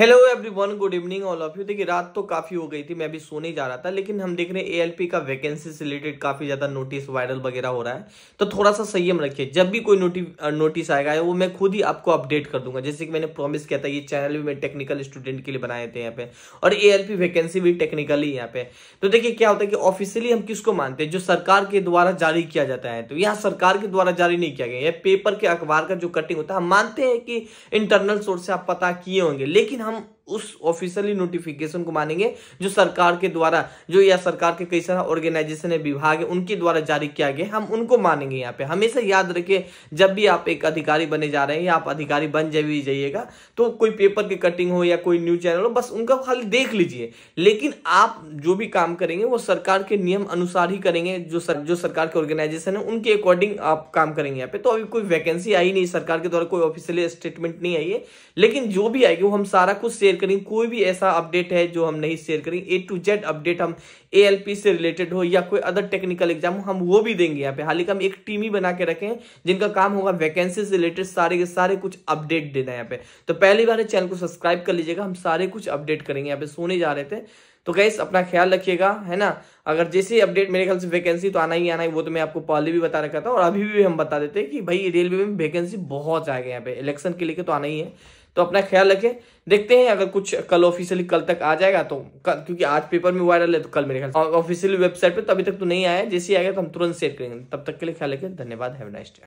hello everyone good evening all of you देखिए रात तो काफ़ी हो गई थी मैं भी सोने जा रहा था लेकिन हम देख रहे हैं एएलपी का वैकेंसी से रिलेटेड काफ़ी ज़्यादा नोटिस वायरल वगैरह हो रहा है तो थोड़ा सा संयम रखिए जब भी कोई नोटि नोटिस आएगा वो मैं खुद ही आपको अपडेट कर दूंगा जैसे कि मैंने प्रॉमिस किया था ये चैनल भी मैं टेक्निकल स्टूडेंट के लिए बनाए थे यहाँ पे और ए वैकेंसी भी टेक्निकली यहाँ पे तो देखिए क्या होता है कि ऑफिशियली हम किसको मानते हैं जो सरकार के द्वारा जारी किया जाता है तो यहाँ सरकार के द्वारा जारी नहीं किया गया पेपर के अखबार का जो कटिंग होता है हम मानते हैं कि इंटरनल सोर्स से आप पता किए होंगे लेकिन हम उस ऑफिशियली नोटिफिकेशन को मानेंगे जो सरकार के द्वारा जो या सरकार के कई सारा ऑर्गेनाइजेशन है विभाग है उनके द्वारा जारी किया गया हम उनको मानेंगे यहाँ पे हमेशा याद रखिए जब भी आप एक अधिकारी बने जा रहे हैं या आप अधिकारी बन जा भी जाइएगा तो कोई पेपर की कटिंग हो या कोई न्यूज चैनल हो बस उनका खाली देख लीजिए लेकिन आप जो भी काम करेंगे वो सरकार के नियम अनुसार ही करेंगे जो सर, जो सरकार के ऑर्गेनाइजेशन है उनके अकॉर्डिंग आप काम करेंगे यहाँ पे तो अभी कोई वैकेंसी आई नहीं सरकार के द्वारा कोई ऑफिशियली स्टेटमेंट नहीं आई है लेकिन जो भी आएगी वो हम सारा कुछ शेयर करेंगे कोई भी ऐसा अपडेट है जो हम नहीं शेयर करेंगे ए टू जेड अपडेट हम ए से रिलेटेड हो या कोई अदर टेक्निकल एग्जाम हो हम वो भी देंगे यहाँ पे हाल ही हम एक टीम ही बना के रखें जिनका काम होगा वैकेंसी से रिलेटेड सारे के सारे कुछ अपडेट देना है यहाँ पे तो पहली बार चैनल को सब्सक्राइब कर लीजिएगा हम सारे कुछ अपडेट करेंगे यहाँ पे सोने जा रहे थे तो गैस अपना ख्याल रखिएगा है ना अगर जैसे ही अपडेट मेरे ख्याल से वैकेंसी तो आना ही आना ही वो तो मैं आपको पहले भी बता रखा था और अभी भी हम बता देते हैं कि भाई रेलवे में वैकेंसी बहुत आ गए यहाँ पे इलेक्शन के लेके तो आना ही है तो अपना ख्याल रखें देखते हैं अगर कुछ कल ऑफिशियली कल तक आ जाएगा तो कल क्योंकि आज पेपर में वायरल है तो कल मेरे ख्याल ऑफिशियली वेबसाइट पर तो अभी तक तो नहीं आया जैसे ही आएगा तो हम तुरंत शेयर करेंगे तब तक के लिए ख्याल रखें धन्यवाद हैव नाइस डे